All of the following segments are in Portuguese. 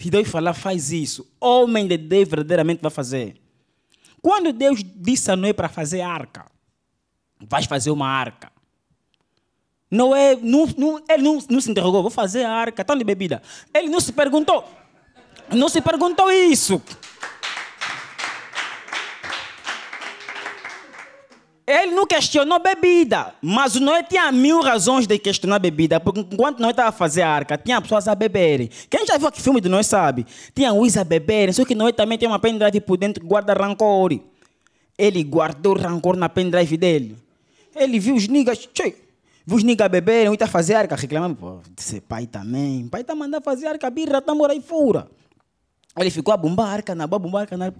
Se Deus falar, faz isso. Homem de Deus verdadeiramente vai fazer. Quando Deus disse a Noé para fazer arca, vais fazer uma arca. Noé, não, não, ele não, não se interrogou, vou fazer a arca, tão tá de bebida. Ele não se perguntou. Não se perguntou isso. Ele não questionou bebida, mas Noé tinha mil razões de questionar bebida, porque enquanto Noé estava a fazer a arca, tinha pessoas a beberem. Quem já viu aquele filme de Noé sabe? Tinha uísques a beberem, só que Noé também tem uma pendrive por dentro que guarda rancor. Ele guardou rancor na pendrive dele. Ele viu os niggas, tchê, viu os niggas beberem, está a fazer arca, reclamando, pô, disse, pai também, pai está mandando fazer arca, birra, está morar e fura. Ele ficou a bombar a arca, na bomba, a arca, na...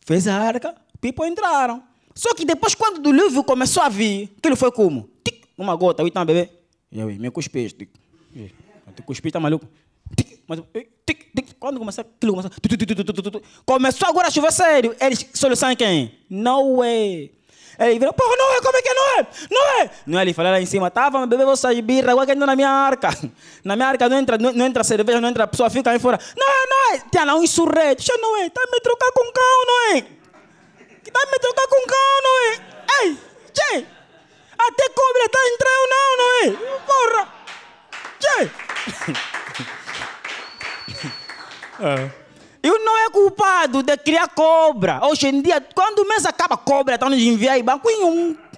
Fez a arca, people entraram. Só que depois, quando o dilúvio começou a vir, aquilo foi como? Tic, uma gota, oito, bebê. E aí, me cuspi. Tic, te cuspi, tá maluco? Tic, mas, tic, tic. Quando começou, aquilo começou. Tu, tu, tu, começou agora a chover sério. Eles solucionam é quem? Não é. Ele virou, porra, não é, como é que não é? Não é! Não é, ele falou lá em cima, tava, meu bebê, vou birra, agora que entra na minha arca. Na minha arca não entra, não, não entra cerveja, não entra, a pessoa fica aí fora. Não é, não é! Tinha lá um insurreto, já não é, tá me trocar com cão, não é? Que tá me trocar com É. Eu não é culpado de criar cobra. Hoje em dia, quando o mês acaba, cobra está nos enviar banco em um.